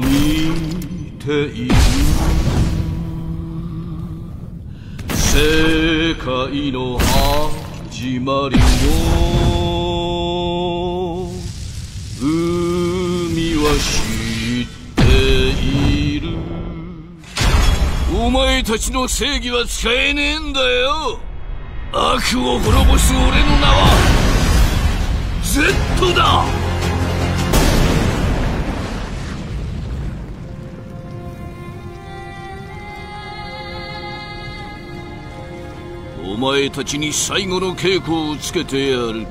見ている世界の始まりを海は知っているお前たちの正義は使えねえんだよ悪を滅ぼす俺の名は Z だ前たちに最後の稽古をつけてやる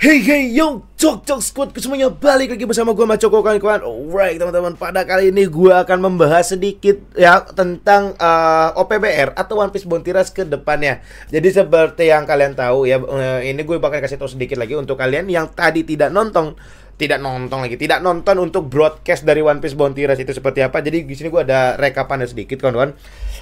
Hey hey yo, Cok Cok ke semuanya balik lagi bersama gue Macoko kawan-kawan Alright teman-teman, pada kali ini gue akan membahas sedikit ya tentang uh, eh, OPBR atau One Piece Bontiras ke depannya Jadi seperti yang kalian tahu ya, uh, ini gue bakal kasih tahu sedikit lagi untuk kalian yang tadi tidak nonton tidak nonton lagi, tidak nonton untuk broadcast dari One Piece Bounty Rush itu seperti apa. Jadi di sini gue ada rekapannya sedikit kawan-kawan.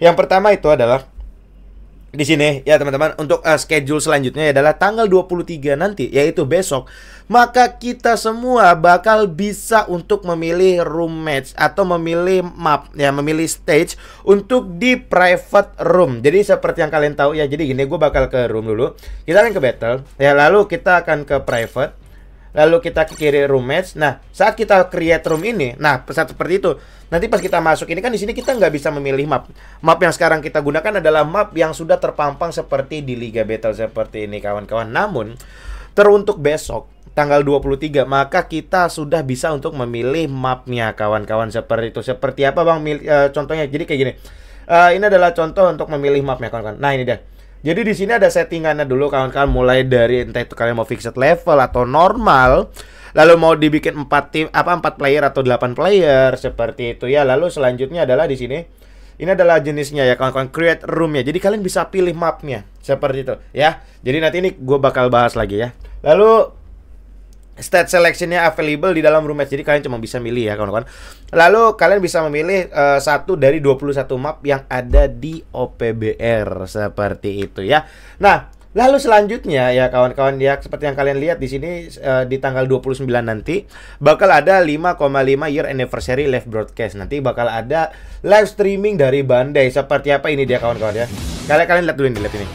Yang pertama itu adalah di sini ya teman-teman untuk uh, schedule selanjutnya adalah tanggal 23 nanti yaitu besok maka kita semua bakal bisa untuk memilih room match atau memilih map ya memilih stage untuk di private room jadi seperti yang kalian tahu ya jadi gini gue bakal ke room dulu kita akan ke battle ya lalu kita akan ke private lalu kita ke kiri room Nah, saat kita create room ini, nah pesat seperti itu. Nanti pas kita masuk ini kan di sini kita nggak bisa memilih map. Map yang sekarang kita gunakan adalah map yang sudah terpampang seperti di Liga Battle seperti ini kawan-kawan. Namun teruntuk besok tanggal 23 maka kita sudah bisa untuk memilih mapnya kawan-kawan seperti itu. Seperti apa Bang? Mil eh, contohnya jadi kayak gini. uh, ini adalah contoh untuk memilih mapnya kawan-kawan. Nah, ini deh. Jadi di sini ada settingannya dulu kawan-kawan mulai dari entah itu kalian mau fixed level atau normal lalu mau dibikin 4 tim apa 4 player atau 8 player seperti itu ya. Lalu selanjutnya adalah di sini ini adalah jenisnya ya kawan-kawan create room ya. Jadi kalian bisa pilih mapnya seperti itu ya. Jadi nanti ini gue bakal bahas lagi ya. Lalu stat selectionnya available di dalam rumah jadi kalian cuma bisa milih ya kawan-kawan lalu kalian bisa memilih uh, satu dari 21 map yang ada di OPBR seperti itu ya nah Lalu selanjutnya ya kawan-kawan ya seperti yang kalian lihat di sini uh, di tanggal 29 nanti bakal ada 5,5 year anniversary live broadcast. Nanti bakal ada live streaming dari Bandai. Seperti apa ini dia kawan-kawan ya. Kalian kalian lihat dulu ini lihat ini.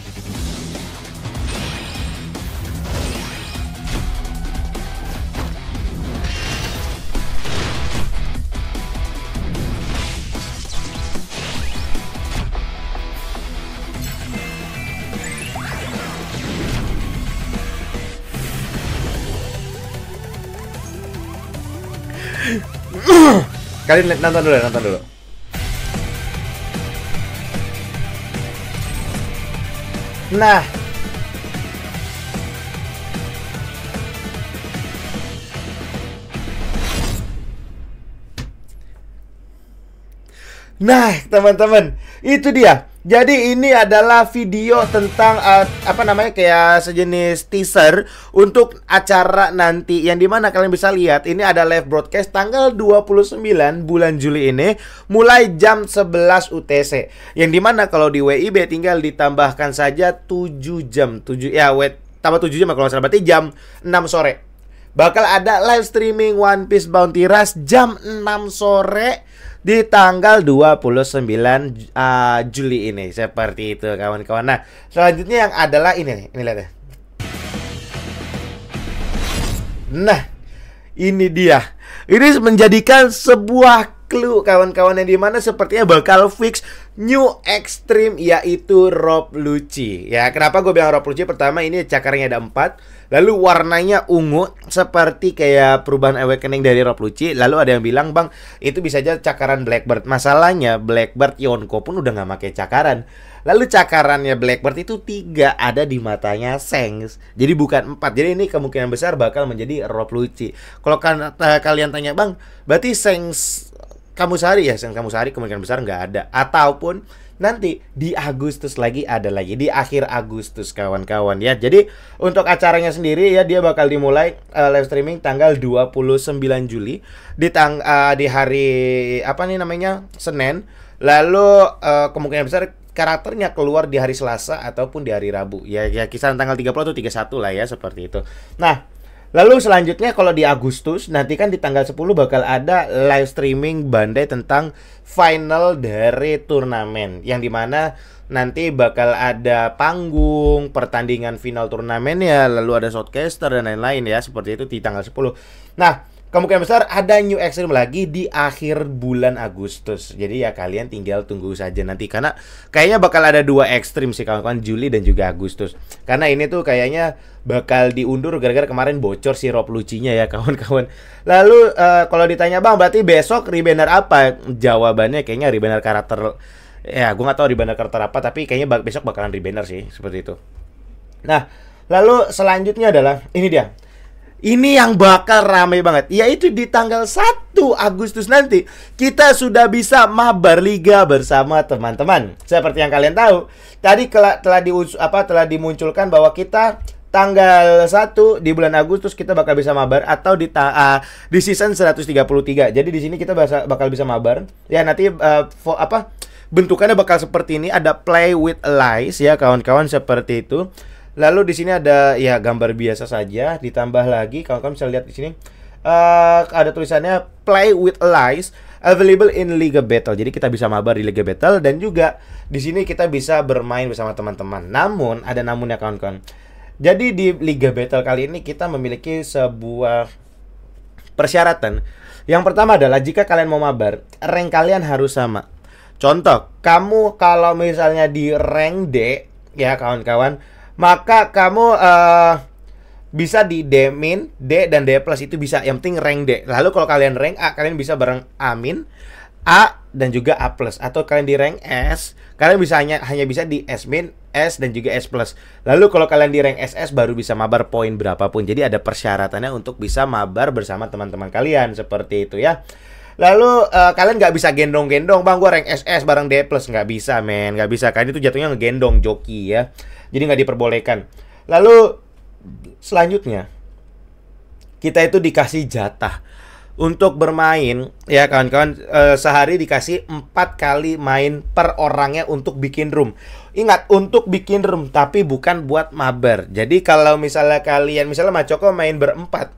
Kalian nonton dulu, ya, nonton dulu. Nah. Nah, teman-teman, itu dia. Jadi ini adalah video tentang uh, apa namanya kayak sejenis teaser untuk acara nanti yang dimana kalian bisa lihat ini ada live broadcast tanggal 29 bulan Juli ini mulai jam 11 UTC yang dimana kalau di WIB tinggal ditambahkan saja 7 jam 7 ya wait tambah 7 jam ya kalau salah berarti jam 6 sore bakal ada live streaming One Piece Bounty Rush jam 6 sore di tanggal 29 uh, ah, Juli ini seperti itu kawan-kawan. Nah, selanjutnya yang adalah ini nih, ini lihat ya. Nah, ini dia. Ini menjadikan sebuah clue kawan-kawan yang dimana sepertinya bakal fix new extreme yaitu Rob Lucci ya kenapa gue bilang Rob Lucci pertama ini cakarnya ada empat Lalu warnanya ungu seperti kayak perubahan awakening dari Rob Lucci. Lalu ada yang bilang, "Bang, itu bisa aja cakaran Blackbird." Masalahnya Blackbird Yonko pun udah nggak pakai cakaran. Lalu cakarannya Blackbird itu tiga ada di matanya Sengs. Jadi bukan empat. Jadi ini kemungkinan besar bakal menjadi Rob Lucci. Kalau kan, kalian tanya, "Bang, berarti Sengs kamu sehari ya Sengs kamu sehari kemungkinan besar nggak ada." Ataupun nanti di Agustus lagi ada lagi di akhir Agustus kawan-kawan ya. Jadi untuk acaranya sendiri ya dia bakal dimulai uh, live streaming tanggal 29 Juli di tang uh, di hari apa nih namanya Senin. Lalu uh, kemungkinan besar karakternya keluar di hari Selasa ataupun di hari Rabu. Ya ya kisaran tanggal 30 atau 31 lah ya seperti itu. Nah, Lalu selanjutnya kalau di Agustus nanti kan di tanggal 10 bakal ada live streaming Bandai tentang final dari turnamen yang dimana nanti bakal ada panggung pertandingan final turnamen ya lalu ada shortcaster dan lain-lain ya seperti itu di tanggal 10. Nah, Kemungkinan besar ada new extreme lagi di akhir bulan Agustus. Jadi ya kalian tinggal tunggu saja nanti karena kayaknya bakal ada dua ekstrim sih kawan-kawan Juli dan juga Agustus. Karena ini tuh kayaknya bakal diundur gara-gara kemarin bocor si Rob lucinya ya kawan-kawan. Lalu uh, kalau ditanya Bang berarti besok rebanner apa? Jawabannya kayaknya rebanner karakter ya gue gak tahu rebanner karakter apa tapi kayaknya besok bakalan rebanner sih seperti itu. Nah, lalu selanjutnya adalah ini dia ini yang bakal rame banget Yaitu di tanggal 1 Agustus nanti Kita sudah bisa mabar liga bersama teman-teman Seperti yang kalian tahu Tadi telah, telah, di, apa, telah dimunculkan bahwa kita tanggal 1 di bulan Agustus kita bakal bisa mabar atau di ta uh, di season 133. Jadi di sini kita bakal bakal bisa mabar. Ya nanti uh, apa bentukannya bakal seperti ini ada play with lies ya kawan-kawan seperti itu. Lalu di sini ada ya gambar biasa saja ditambah lagi kalau kamu bisa lihat di sini uh, ada tulisannya Play with lies available in Liga Battle. Jadi kita bisa mabar di Liga Battle dan juga di sini kita bisa bermain bersama teman-teman. Namun ada namunnya kawan-kawan. Jadi di Liga Battle kali ini kita memiliki sebuah persyaratan. Yang pertama adalah jika kalian mau mabar, rank kalian harus sama. Contoh, kamu kalau misalnya di rank D ya kawan-kawan maka kamu uh, bisa di D min, D dan D plus itu bisa yang penting rank D. Lalu kalau kalian rank A, kalian bisa bareng A min, A dan juga A plus atau kalian di rank S, kalian bisa hanya hanya bisa di S min, S dan juga S plus. Lalu kalau kalian di rank SS baru bisa mabar poin berapapun. Jadi ada persyaratannya untuk bisa mabar bersama teman-teman kalian seperti itu ya. Lalu uh, kalian nggak bisa gendong-gendong, bang, gue rank SS bareng D plus nggak bisa, men, nggak bisa. Karena itu jatuhnya ngegendong joki ya, jadi nggak diperbolehkan. Lalu selanjutnya kita itu dikasih jatah untuk bermain ya kawan-kawan eh, sehari dikasih empat kali main per orangnya untuk bikin room ingat untuk bikin room tapi bukan buat mabar jadi kalau misalnya kalian misalnya Macoko main berempat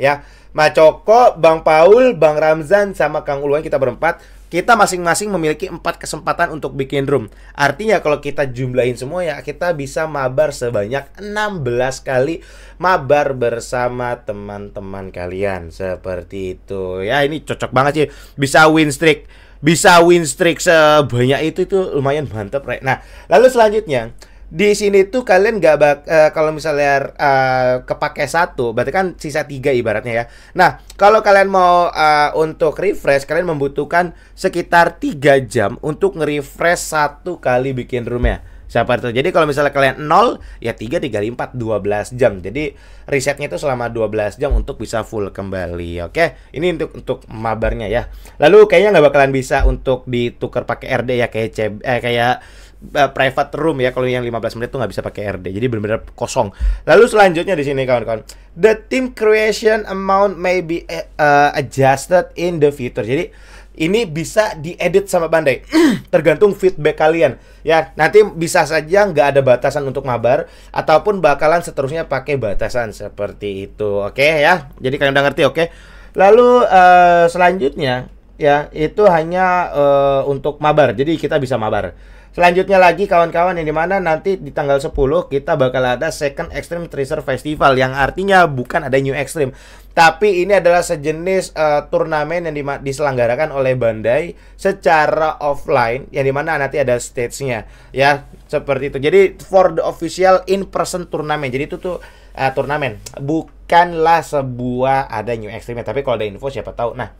ya. Ma Coko, Bang Paul, Bang Ramzan sama Kang Uluan kita berempat kita masing-masing memiliki empat kesempatan untuk bikin room. Artinya kalau kita jumlahin semua ya kita bisa mabar sebanyak 16 kali mabar bersama teman-teman kalian seperti itu. Ya ini cocok banget sih bisa win streak. Bisa win streak sebanyak itu itu lumayan mantep, right? Nah, lalu selanjutnya di sini tuh kalian nggak bak uh, kalau misalnya uh, kepake satu berarti kan sisa tiga ibaratnya ya nah kalau kalian mau uh, untuk refresh kalian membutuhkan sekitar tiga jam untuk nge-refresh satu kali bikin roomnya Siapa itu. Jadi kalau misalnya kalian nol, ya tiga, tiga, empat, dua belas jam. Jadi risetnya itu selama 12 jam untuk bisa full kembali. Oke. Ini untuk untuk mabarnya ya. Lalu kayaknya nggak bakalan bisa untuk ditukar pakai RD ya kayak CB, eh, kayak Eh, private room ya kalau yang 15 menit tuh nggak bisa pakai RD jadi benar-benar kosong lalu selanjutnya di sini kawan-kawan the team creation amount may be uh, adjusted in the future jadi ini bisa diedit sama Bandai tergantung feedback kalian ya nanti bisa saja nggak ada batasan untuk mabar ataupun bakalan seterusnya pakai batasan seperti itu oke okay, ya jadi kalian udah ngerti oke okay? lalu uh, selanjutnya ya itu hanya uh, untuk mabar jadi kita bisa mabar Selanjutnya lagi kawan-kawan yang dimana nanti di tanggal 10 kita bakal ada Second Extreme Tracer Festival yang artinya bukan ada New Extreme tapi ini adalah sejenis uh, turnamen yang diselenggarakan oleh Bandai secara offline yang dimana nanti ada stage-nya ya seperti itu jadi for the official in person turnamen jadi itu tuh uh, turnamen bukanlah sebuah ada new extreme tapi kalau ada info siapa tahu nah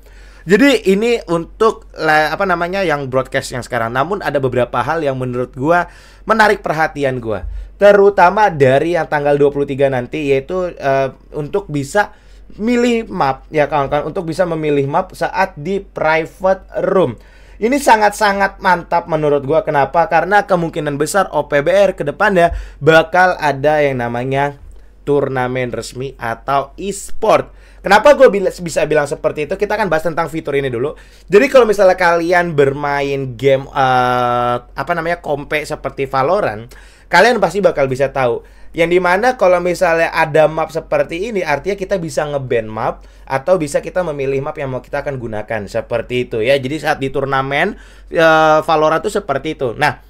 jadi ini untuk apa namanya yang broadcast yang sekarang. Namun ada beberapa hal yang menurut gua menarik perhatian gua. Terutama dari yang tanggal 23 nanti yaitu uh, untuk bisa milih map ya kawan-kawan untuk bisa memilih map saat di private room. Ini sangat-sangat mantap menurut gua kenapa? Karena kemungkinan besar OPBR ke depannya bakal ada yang namanya turnamen resmi atau e-sport Kenapa gue bila, bisa bilang seperti itu? Kita akan bahas tentang fitur ini dulu. Jadi kalau misalnya kalian bermain game uh, apa namanya kompe seperti Valorant, kalian pasti bakal bisa tahu. Yang dimana kalau misalnya ada map seperti ini, artinya kita bisa ngeband map atau bisa kita memilih map yang mau kita akan gunakan seperti itu ya. Jadi saat di turnamen uh, Valorant itu seperti itu. Nah.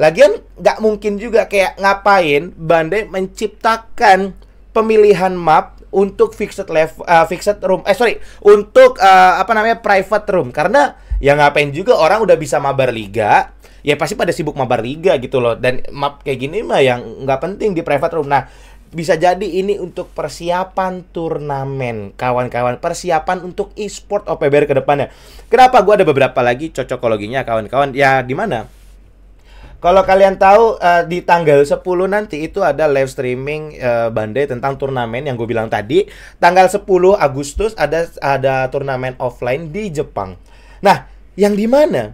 Lagian nggak mungkin juga kayak ngapain Bandai menciptakan pemilihan map untuk fixed level uh, fixed room eh sorry untuk uh, apa namanya private room karena ya ngapain juga orang udah bisa mabar liga ya pasti pada sibuk mabar liga gitu loh dan map kayak gini mah yang nggak penting di private room nah bisa jadi ini untuk persiapan turnamen kawan-kawan persiapan untuk e-sport OPBR oh, ke depannya kenapa gue ada beberapa lagi cocokologinya kawan-kawan ya di mana kalau kalian tahu uh, di tanggal 10 nanti itu ada live streaming uh, Bandai tentang turnamen yang gue bilang tadi. Tanggal 10 Agustus ada ada turnamen offline di Jepang. Nah, yang di mana?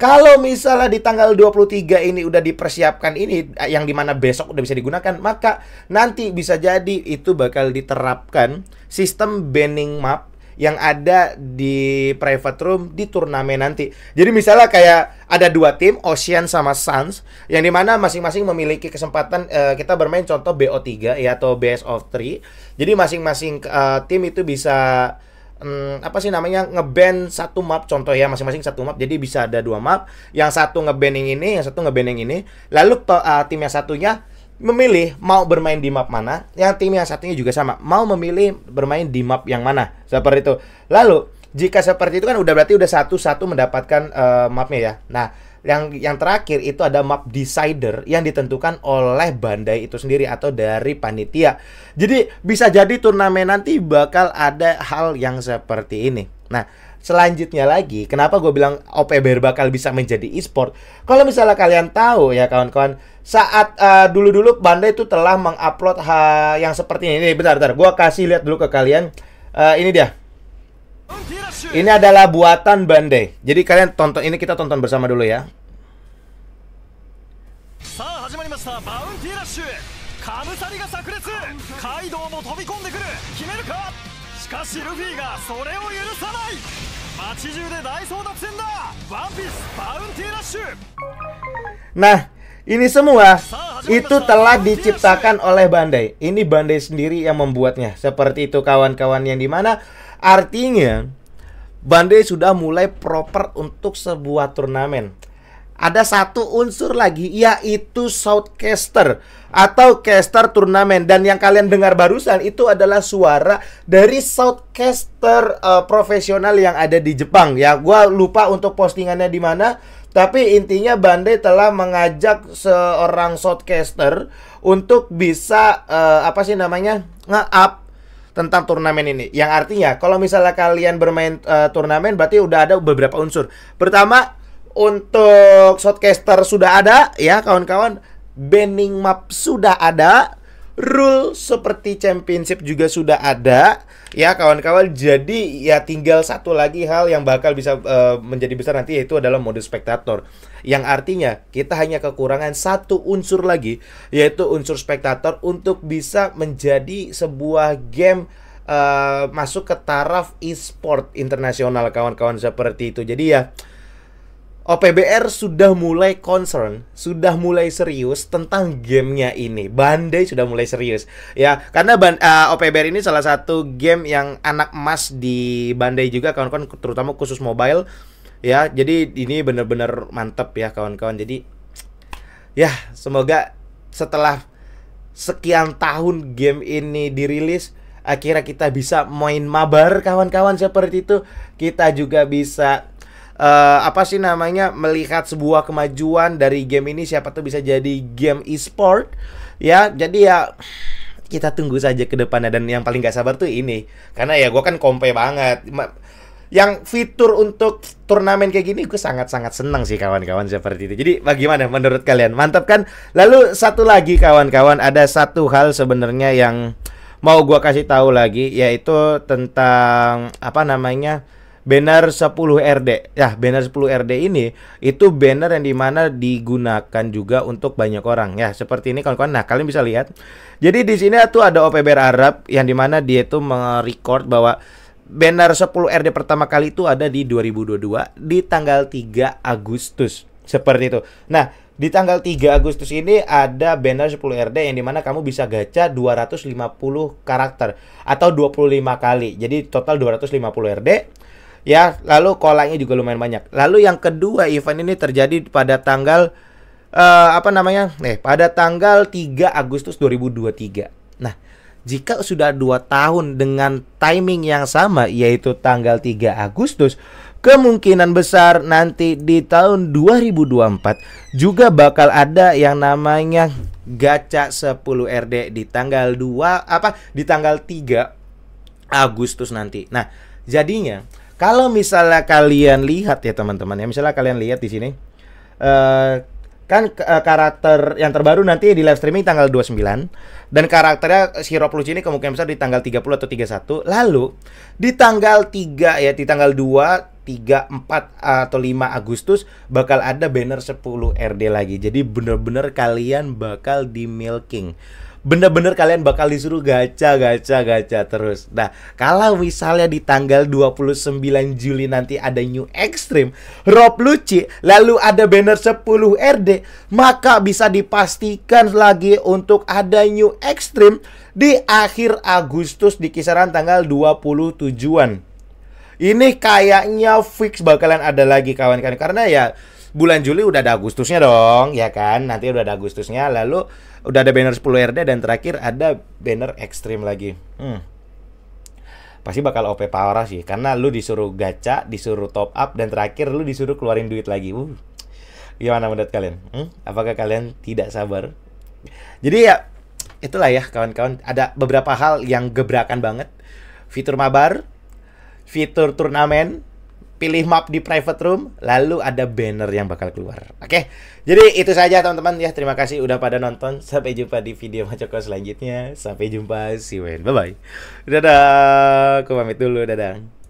Kalau misalnya di tanggal 23 ini udah dipersiapkan ini eh, yang dimana besok udah bisa digunakan, maka nanti bisa jadi itu bakal diterapkan sistem banning map yang ada di private room di turnamen nanti. Jadi misalnya kayak ada dua tim Ocean sama Suns yang dimana masing-masing memiliki kesempatan uh, kita bermain contoh BO3 ya atau Best of Three. Jadi masing-masing uh, tim itu bisa hmm, apa sih namanya ngeband satu map contoh ya masing-masing satu map jadi bisa ada dua map yang satu ngeband yang ini yang satu ngeband yang ini lalu uh, tim yang satunya memilih mau bermain di map mana, yang tim yang satunya juga sama, mau memilih bermain di map yang mana, seperti itu. Lalu jika seperti itu kan udah berarti udah satu-satu mendapatkan uh, mapnya ya. Nah, yang yang terakhir itu ada map decider yang ditentukan oleh bandai itu sendiri atau dari panitia. Jadi bisa jadi turnamen nanti bakal ada hal yang seperti ini. Nah, selanjutnya lagi, kenapa gue bilang OPBR bakal bisa menjadi e-sport? Kalau misalnya kalian tahu ya kawan-kawan, saat uh, dulu-dulu Bandai itu telah mengupload ha yang seperti ini. Nih, bentar, bentar. Gue kasih lihat dulu ke kalian. Uh, ini dia. Ini adalah buatan Bandai. Jadi kalian tonton ini kita tonton bersama dulu ya. Kaido Nah, ini semua itu telah diciptakan oleh Bandai. Ini Bandai sendiri yang membuatnya. Seperti itu kawan-kawan yang dimana artinya Bandai sudah mulai proper untuk sebuah turnamen ada satu unsur lagi yaitu shoutcaster atau caster turnamen dan yang kalian dengar barusan itu adalah suara dari shoutcaster uh, eh, profesional yang ada di Jepang ya gua lupa untuk postingannya di mana tapi intinya Bandai telah mengajak seorang shoutcaster untuk bisa uh, apa sih namanya nge-up tentang turnamen ini. Yang artinya kalau misalnya kalian bermain uh, turnamen berarti udah ada beberapa unsur. Pertama untuk shotcaster sudah ada ya kawan-kawan. Banning map sudah ada. Rule seperti championship juga sudah ada ya kawan-kawan. Jadi ya tinggal satu lagi hal yang bakal bisa uh, menjadi besar nanti yaitu adalah mode spektator. Yang artinya kita hanya kekurangan satu unsur lagi yaitu unsur spektator untuk bisa menjadi sebuah game Uh, masuk ke taraf e-sport internasional kawan-kawan seperti itu. Jadi ya OPBR sudah mulai concern, sudah mulai serius tentang gamenya ini. Bandai sudah mulai serius, ya. Karena ban, uh, eh, OPBR ini salah satu game yang anak emas di Bandai juga, kawan-kawan, terutama khusus mobile, ya. Jadi ini benar-benar mantep ya, kawan-kawan. Jadi, ya, semoga setelah sekian tahun game ini dirilis, akhirnya kita bisa main mabar, kawan-kawan, seperti itu. Kita juga bisa uh, apa sih namanya melihat sebuah kemajuan dari game ini siapa tuh bisa jadi game e-sport ya jadi ya kita tunggu saja ke depannya dan yang paling gak sabar tuh ini karena ya gue kan kompe banget yang fitur untuk turnamen kayak gini gue sangat-sangat senang sih kawan-kawan seperti itu. Jadi bagaimana menurut kalian? Mantap kan? Lalu satu lagi kawan-kawan ada satu hal sebenarnya yang mau gue kasih tahu lagi yaitu tentang apa namanya? banner 10 RD. Ya, banner 10 RD ini itu banner yang dimana digunakan juga untuk banyak orang. Ya, seperti ini kawan-kawan. Nah, kalian bisa lihat. Jadi di sini tuh ada OPBR Arab yang dimana dia itu merecord bahwa banner 10 RD pertama kali itu ada di 2022 di tanggal 3 Agustus. Seperti itu. Nah, di tanggal 3 Agustus ini ada banner 10 RD yang dimana kamu bisa gacha 250 karakter atau 25 kali. Jadi total 250 RD ya lalu kolaknya juga lumayan banyak lalu yang kedua event ini terjadi pada tanggal uh, apa namanya Nih, pada tanggal 3 Agustus 2023 nah jika sudah dua tahun dengan timing yang sama yaitu tanggal 3 Agustus kemungkinan besar nanti di tahun 2024 juga bakal ada yang namanya gacha 10 RD di tanggal 2 apa di tanggal 3 Agustus nanti. Nah, jadinya kalau misalnya kalian lihat ya teman-teman ya, misalnya kalian lihat di sini uh, kan uh, karakter yang terbaru nanti di live streaming tanggal 29 dan karakternya si Rob Lucci ini kemungkinan besar di tanggal 30 atau 31. Lalu di tanggal 3 ya di tanggal 2 3, 4 atau 5 Agustus bakal ada banner 10 RD lagi. Jadi bener-bener kalian bakal di milking bener-bener kalian bakal disuruh gacha gacha gacha terus. Nah, kalau misalnya di tanggal 29 Juli nanti ada new extreme, Rob Luci, lalu ada banner 10 RD, maka bisa dipastikan lagi untuk ada new extreme di akhir Agustus di kisaran tanggal 27-an. Ini kayaknya fix bakalan ada lagi kawan-kawan karena ya bulan Juli udah ada Agustusnya dong, ya kan? Nanti udah ada Agustusnya lalu udah ada banner 10 RD dan terakhir ada banner ekstrim lagi hmm. pasti bakal OP parah sih karena lu disuruh gacha disuruh top up dan terakhir lu disuruh keluarin duit lagi uh gimana menurut kalian hmm? apakah kalian tidak sabar jadi ya itulah ya kawan-kawan ada beberapa hal yang gebrakan banget fitur mabar fitur turnamen pilih map di private room, lalu ada banner yang bakal keluar. Oke, jadi itu saja teman-teman ya. Terima kasih udah pada nonton. Sampai jumpa di video Macoko selanjutnya. Sampai jumpa, see you. Bye-bye. Dadah, aku pamit dulu, dadah.